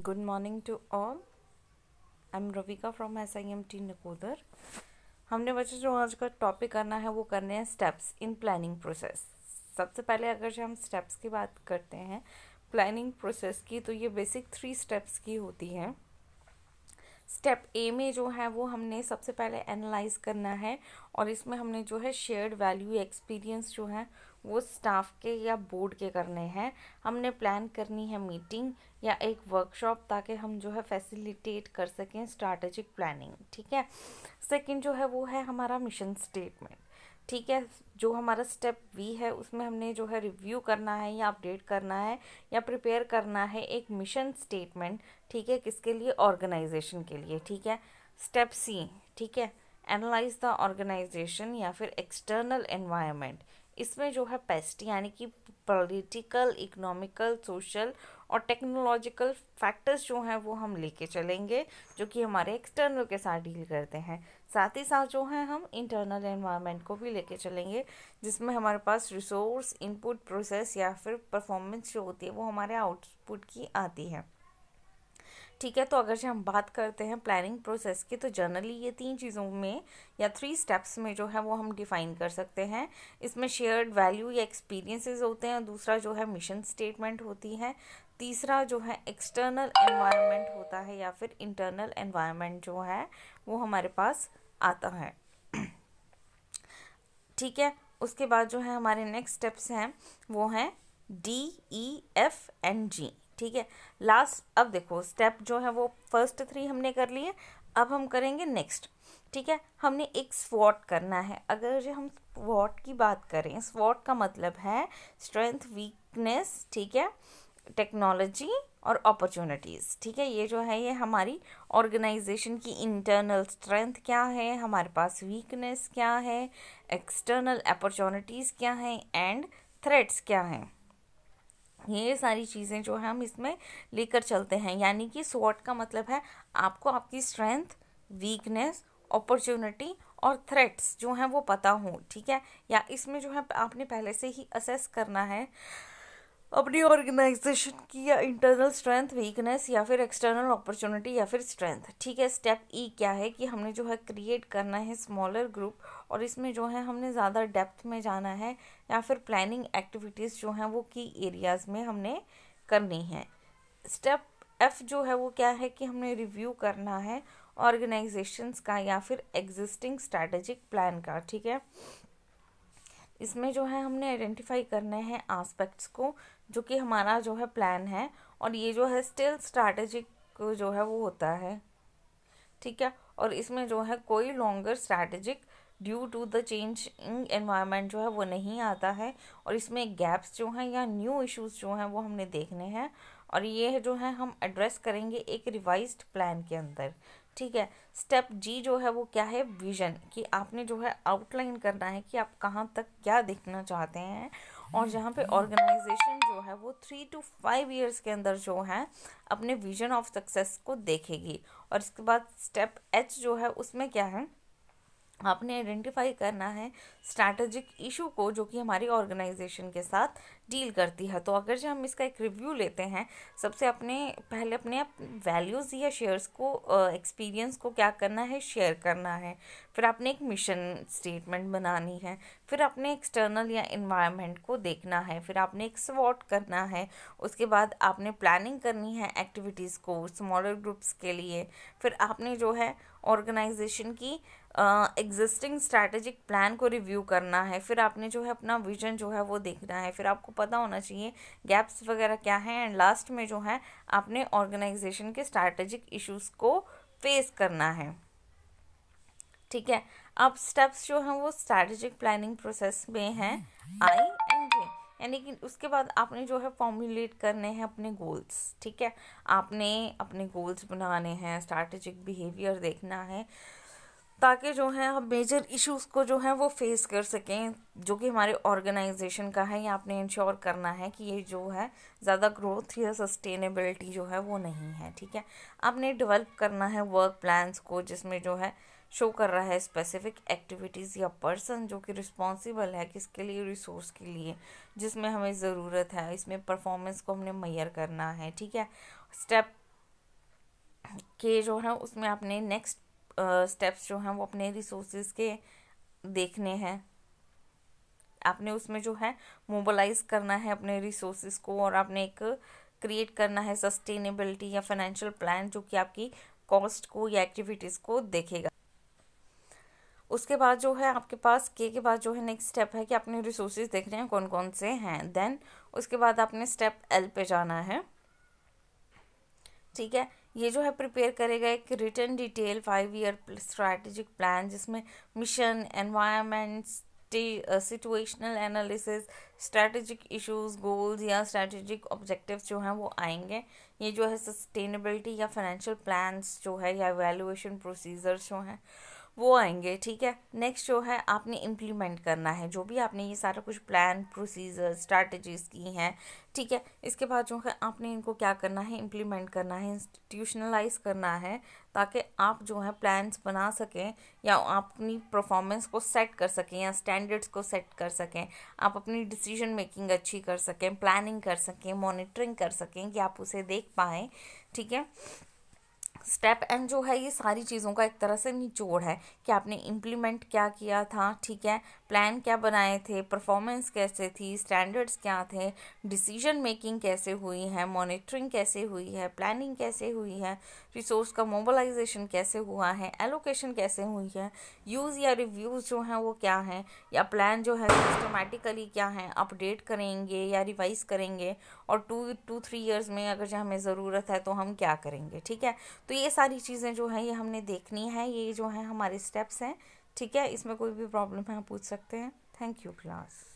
good morning to all i'm ravika from simt nakodar हमने बच्चों जो आज का टॉपिक करना है वो करने हैं स्टेप्स इन प्लानिंग प्रोसेस सबसे पहले अगर जो हम स्टेप्स की बात करते हैं प्लानिंग प्रोसेस की तो ये बेसिक थ्री स्टेप्स की होती है स्टेप ए में जो है वो हमने सबसे पहले एनालाइज करना है और इसमें हमने जो है शेयर्ड वैल्यू एक्सपीरियंस जो है वो स्टाफ के या बोर्ड के करने हैं हमने प्लान करनी है मीटिंग या एक वर्कशॉप ताकि हम जो है फैसिलिटेट कर सकें स्ट्रैटेजिक प्लानिंग ठीक है सेकंड जो है वो है हमारा मिशन स्टेटमेंट ठीक है जो हमारा स्टेप वी है उसमें हमने जो है रिव्यू करना है या अपडेट करना है या प्रिपेयर करना है एक मिशन स्टेटमेंट ठीक है किसके लिए ऑर्गेनाइजेशन के लिए ठीक है स्टेप सी ठीक है एनालाइज द ऑर्गेनाइजेशन या फिर एक्सटर्नल एनवायरमेंट इसमें जो है पेस्ट यानी कि पॉलिटिकल इकोनॉमिकल सोशल और टेक्नोलॉजिकल फैक्टर्स जो हैं वो हम लेके चलेंगे जो कि हमारे एक्सटर्नल के साथ डील करते हैं साथ ही साथ जो है हम इंटरनल एनवायरनमेंट को भी लेके चलेंगे जिसमें हमारे पास रिसोर्स इनपुट प्रोसेस या फिर परफॉर्मेंस जो होती है वो हमारे आउटपुट की आती है ठीक है तो अगर जो हम बात करते हैं प्लानिंग प्रोसेस की तो जनरली ये तीन चीज़ों में या थ्री स्टेप्स में जो है वो हम डिफ़ाइन कर सकते हैं इसमें शेयर्ड वैल्यू या एक्सपीरियंसेस होते हैं दूसरा जो है मिशन स्टेटमेंट होती है तीसरा जो है एक्सटर्नल एनवायरनमेंट होता है या फिर इंटरनल एनवायरनमेंट जो है वो हमारे पास आता है ठीक है उसके बाद जो है हमारे नेक्स्ट स्टेप्स हैं वो हैं D E F and G ठीक है लास्ट अब देखो स्टेप जो है वो फर्स्ट थ्री हमने कर लिए अब हम करेंगे नेक्स्ट ठीक है हमने एक स्वॉट करना है अगर जो हम स्वॉट की बात करें स्वॉट का मतलब है स्ट्रेंथ वीकनेस ठीक है टेक्नोलॉजी और अपॉर्चुनिटीज़ ठीक है ये जो है ये हमारी ऑर्गेनाइजेशन की इंटरनल स्ट्रेंथ क्या है हमारे पास वीकनेस क्या है एक्सटर्नल अपॉर्चुनिटीज़ क्या हैं एंड थ्रेट्स क्या हैं ये सारी चीज़ें जो है हम इसमें लेकर चलते हैं यानी कि स्वॉट का मतलब है आपको आपकी स्ट्रेंथ वीकनेस अपॉर्चुनिटी और थ्रेट्स जो हैं वो पता हों ठीक है या इसमें जो है आपने पहले से ही असेस करना है अपनी ऑर्गेनाइजेशन की या इंटरनल स्ट्रेंथ वीकनेस या फिर एक्सटर्नल अपॉर्चुनिटी या फिर स्ट्रेंथ ठीक है स्टेप ई e क्या है कि हमने जो है क्रिएट करना है स्मॉलर ग्रुप और इसमें जो है हमने ज़्यादा डेप्थ में जाना है या फिर प्लानिंग एक्टिविटीज़ जो हैं वो की एरियाज़ में हमने करनी है स्टेप एफ जो है वो क्या है कि हमने रिव्यू करना है ऑर्गेनाइजेशंस का या फिर एग्जिस्टिंग स्ट्रेटेजिक प्लान का ठीक है इसमें जो है हमने आइडेंटिफाई करने हैं आस्पेक्ट्स को जो कि हमारा जो है प्लान है और ये जो है स्टिल स्ट्रैटेजिक जो है वो होता है ठीक है और इसमें जो है कोई longer strategic due to the change in environment जो है वो नहीं आता है और इसमें गैप्स जो हैं या न्यू इश्यूज जो हैं वो हमने देखने हैं और ये जो है हम एड्रेस करेंगे एक रिवाइज प्लान के अंदर ठीक है स्टेप जी जो है वो क्या है विजन कि आपने जो है आउटलाइन करना है कि आप कहाँ तक क्या देखना चाहते हैं और जहाँ पे ऑर्गेनाइजेशन जो है वो थ्री टू फाइव ईयर्स के अंदर जो है अपने विजन ऑफ सक्सेस को देखेगी और इसके बाद स्टेप एच जो है उसमें क्या है आपने आइडेंटिफाई करना है स्ट्रैटेजिक इशू को जो कि हमारी ऑर्गेनाइजेशन के साथ डील करती है तो अगर जब हम इसका एक रिव्यू लेते हैं सबसे अपने पहले अपने वैल्यूज़ या शेयर्स को एक्सपीरियंस को क्या करना है शेयर करना है फिर आपने एक मिशन स्टेटमेंट बनानी है फिर अपने एक्सटर्नल या इन्वायरमेंट को देखना है फिर आपने एक स्वॉट करना है उसके बाद आपने प्लानिंग करनी है एक्टिविटीज़ को स्मॉलर ग्रुप्स के लिए फिर आपने जो है ऑर्गेनाइजेशन की एग्जिस्टिंग स्ट्रैटेजिक प्लान को रिव्यू करना है फिर आपने जो है अपना विजन जो है वो देखना है फिर आपको पता होना चाहिए गैप्स वगैरह क्या है एंड लास्ट में जो है आपने ऑर्गेनाइजेशन के स्ट्रैटेजिक इश्यूज को फेस करना है ठीक है अब स्टेप्स जो हैं वो स्ट्रैटेजिक प्लानिंग प्रोसेस में हैं आई hmm. यानी कि उसके बाद आपने जो है फॉर्मुलेट करने हैं अपने गोल्स ठीक है आपने अपने गोल्स बनाने हैं स्ट्रैटेजिक बिहेवियर देखना है ताकि जो है आप मेजर इश्यूज को जो है वो फेस कर सकें जो कि हमारे ऑर्गेनाइजेशन का है या आपने इंश्योर करना है कि ये जो है ज़्यादा ग्रोथ या सस्टेनेबिलिटी जो है वो नहीं है ठीक है आपने डेवलप करना है वर्क प्लान्स को जिसमें जो है शो कर रहा है स्पेसिफिक एक्टिविटीज़ या पर्सन जो कि रिस्पॉन्सिबल है किसके लिए रिसोर्स के लिए जिसमें हमें ज़रूरत है इसमें परफॉर्मेंस को हमने मैयर करना है ठीक है स्टेप के जो है उसमें आपने नेक्स्ट स्टेप्स जो हैं वो अपने रिसोर्सेज के देखने हैं आपने उसमें जो है मोबालाइज करना है अपने रिसोर्सेज को और आपने एक क्रिएट करना है सस्टेनेबिलिटी या फाइनेंशियल प्लान जो कि आपकी कॉस्ट को या एक्टिविटीज़ को देखेगा उसके बाद जो है आपके पास के के बाद जो है नेक्स्ट स्टेप है कि अपने रिसोर्सेज देख रहे हैं कौन कौन से हैं देन उसके बाद आपने स्टेप एल पे जाना है ठीक है ये जो है प्रिपेयर करेगा एक written detail five year strategic plan जिसमें mission environment situational analysis strategic issues goals या स्ट्रैटेजिक ऑब्जेक्टिव जो हैं वो आएंगे ये जो है सस्टेनेबिलिटी या फाइनेंशियल प्लान्स जो है या वैल्यूएशन प्रोसीजर्स जो हैं वो आएंगे ठीक है नेक्स्ट जो है आपने इम्प्लीमेंट करना है जो भी आपने ये सारा कुछ प्लान प्रोसीजर स्ट्रैटेजीज की हैं ठीक है इसके बाद जो है आपने इनको क्या करना है इम्प्लीमेंट करना है इंस्टीट्यूशनलाइज करना है ताकि आप जो है प्लान्स बना सकें या आप अपनी परफॉर्मेंस को सेट कर सकें या स्टैंडर्ड्स को सेट कर सकें आप अपनी डिसीजन मेकिंग अच्छी कर सकें प्लानिंग कर सकें मॉनिटरिंग कर सकें कि आप उसे देख पाएँ ठीक है स्टेप एंड जो है ये सारी चीज़ों का एक तरह से निचोड़ है कि आपने इम्प्लीमेंट क्या किया था ठीक है प्लान क्या बनाए थे परफॉर्मेंस कैसे थी स्टैंडर्ड्स क्या थे डिसीजन मेकिंग कैसे हुई है मॉनिटरिंग कैसे हुई है प्लानिंग कैसे हुई है रिसोर्स का मोबलाइजेशन कैसे हुआ है एलोकेशन कैसे हुई है यूज़ या रिव्यूज़ जो हैं वो क्या हैं या प्लान जो है सिस्टमेटिकली क्या है अपडेट करेंगे या रिवाइज करेंगे और टू टू थ्री ईयर्स में अगर जो हमें ज़रूरत है तो हम क्या करेंगे ठीक है तो तो ये सारी चीज़ें जो हैं ये हमने देखनी है ये जो है हमारे स्टेप्स हैं ठीक है इसमें कोई भी प्रॉब्लम है आप पूछ सकते हैं थैंक यू क्लास